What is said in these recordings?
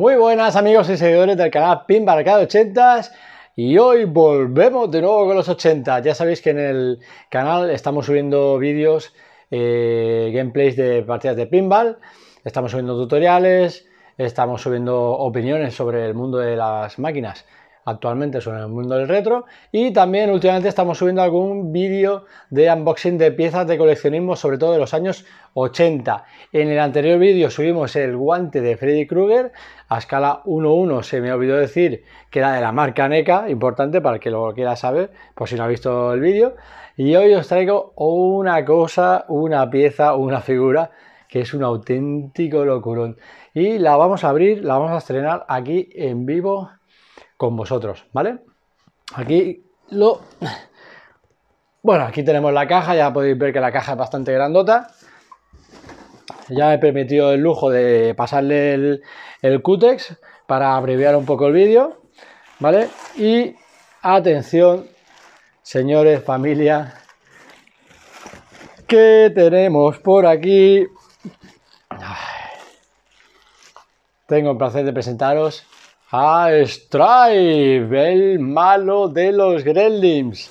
Muy buenas amigos y seguidores del canal de 80 y hoy volvemos de nuevo con los 80. Ya sabéis que en el canal estamos subiendo vídeos, eh, gameplays de partidas de pinball, estamos subiendo tutoriales, estamos subiendo opiniones sobre el mundo de las máquinas actualmente son en el mundo del retro y también últimamente estamos subiendo algún vídeo de unboxing de piezas de coleccionismo sobre todo de los años 80 en el anterior vídeo subimos el guante de Freddy Krueger a escala 1-1 se me olvidó decir que era de la marca NECA importante para que lo quiera saber por si no ha visto el vídeo y hoy os traigo una cosa una pieza una figura que es un auténtico locurón y la vamos a abrir la vamos a estrenar aquí en vivo con vosotros, ¿vale? Aquí lo... Bueno, aquí tenemos la caja, ya podéis ver que la caja es bastante grandota. Ya he permitido el lujo de pasarle el, cutex para abreviar un poco el vídeo, ¿vale? Y atención, señores, familia, que tenemos por aquí. tengo el placer de presentaros a Stripe, el malo de los Gremlins.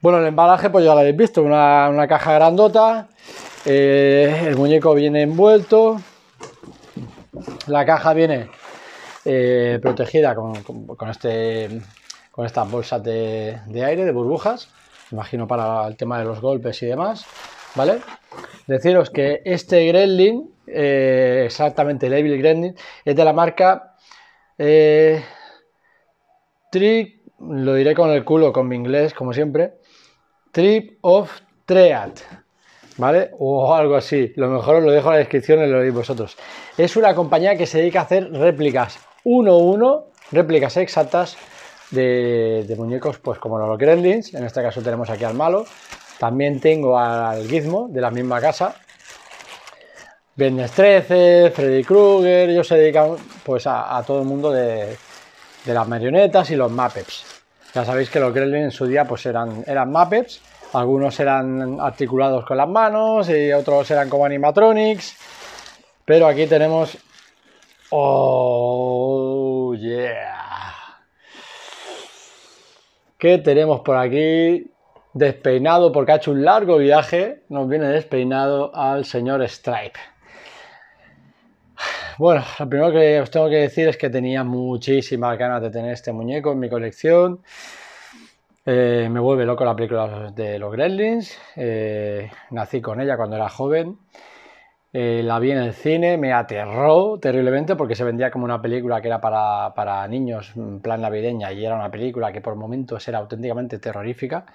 Bueno, el embalaje pues ya lo habéis visto, una, caja grandota, eh, el muñeco viene envuelto, la caja viene eh, protegida con, con, con, este, estas bolsas de, de aire, de burbujas, imagino para el tema de los golpes y demás. ¿vale? Deciros que este Gremlin, eh, exactamente el Evil Gremlin, es de la marca eh, Trip, lo diré con el culo, con mi inglés, como siempre, Trip of Treat, ¿vale? O algo así, lo mejor os lo dejo en la descripción y lo veis vosotros. Es una compañía que se dedica a hacer réplicas 1-1, réplicas exactas de, de, muñecos, pues como los Gremlins, en este caso tenemos aquí al malo, también tengo al Gizmo de la misma casa. Viernes 13, Freddy Krueger, Yo se dedican pues a, todo el mundo de, las marionetas y los Muppets. Ya sabéis que los Gremlins en su día pues eran, eran Muppets, algunos eran articulados con las manos y otros eran como animatronics. Pero aquí tenemos... ¡Oh, yeah! ¿Qué tenemos por aquí? despeinado porque ha hecho un largo viaje, nos viene despeinado al señor Stripe. Bueno, lo primero que os tengo que decir es que tenía muchísimas ganas de tener este muñeco en mi colección. Eh, me vuelve loco la película de los Gremlins. Eh, nací con ella cuando era joven. Eh, la vi en el cine, me aterró terriblemente porque se vendía como una película que era para, para niños plan navideña y era una película que por momentos era auténticamente terrorífica.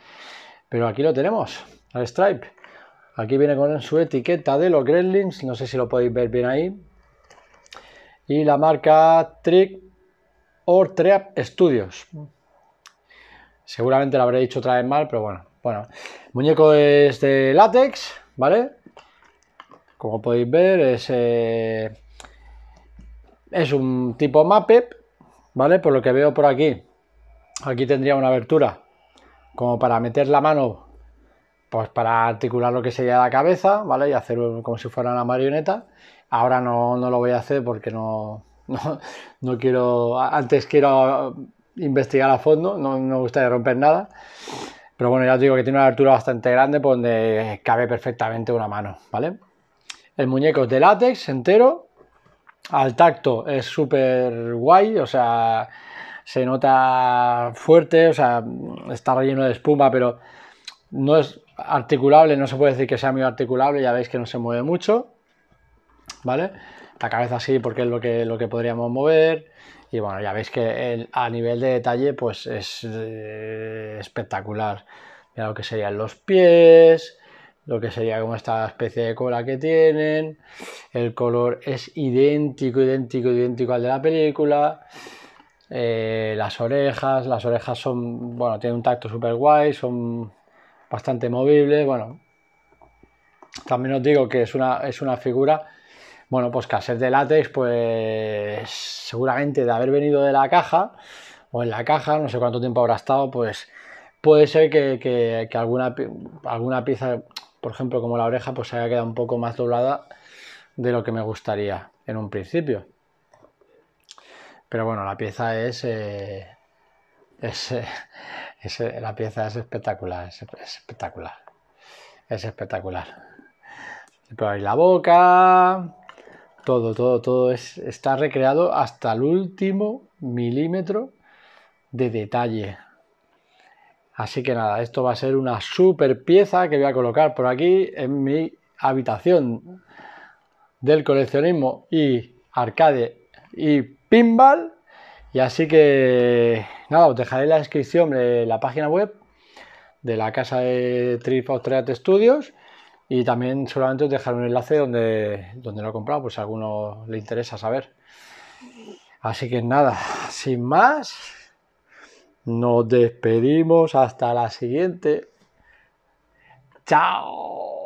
Pero aquí lo tenemos, al Stripe. Aquí viene con su etiqueta de los Gremlins, no sé si lo podéis ver bien ahí. Y la marca Trick or Trap Studios. Seguramente lo habré dicho otra vez mal, pero bueno. Bueno, muñeco es de látex, ¿vale? Como podéis ver, es, eh, es un tipo MAPEP, ¿vale? Por lo que veo por aquí. Aquí tendría una abertura como para meter la mano, pues para articular lo que sería la cabeza, ¿vale? Y hacer como si fuera una marioneta. Ahora no, no lo voy a hacer porque no, no, quiero, antes quiero investigar a fondo, no, me gustaría romper nada. Pero bueno, ya os digo que tiene una altura bastante grande por donde cabe perfectamente una mano, ¿vale? El muñeco es de látex entero, al tacto es súper guay, o sea, se nota fuerte, o sea, está relleno de espuma, pero no es articulable, no se puede decir que sea muy articulable, ya veis que no se mueve mucho, ¿vale? La cabeza sí, porque es lo que, lo que podríamos mover, y bueno, ya veis que a nivel de detalle, pues es eh, espectacular. Mira lo que serían los pies, lo que sería como esta especie de cola que tienen, el color es idéntico, idéntico, idéntico al de la película, eh, las orejas, las orejas son, bueno, tienen un tacto súper guay, son bastante movibles, bueno. También os digo que es una, es una figura, bueno, pues que al ser de látex, pues seguramente de haber venido de la caja, o en la caja, no sé cuánto tiempo habrá estado, pues puede ser que, alguna, alguna pieza, por ejemplo, como la oreja, pues haya quedado un poco más doblada de lo que me gustaría en un principio. Pero bueno, la pieza es. Eh, eh, eh, la pieza es espectacular, es, espectacular. Es espectacular. Pero ahí la boca, todo, todo, todo es, está recreado hasta el último milímetro de detalle. Así que nada, esto va a ser una super pieza que voy a colocar por aquí en mi habitación del coleccionismo y arcade y pinball. Y así que nada, os dejaré la descripción de la página web de la casa de Trip of Studios y también solamente os dejaré un enlace donde, donde lo he comprado, pues si a alguno le interesa saber. Así que nada, sin más, nos despedimos hasta la siguiente. ¡Chao!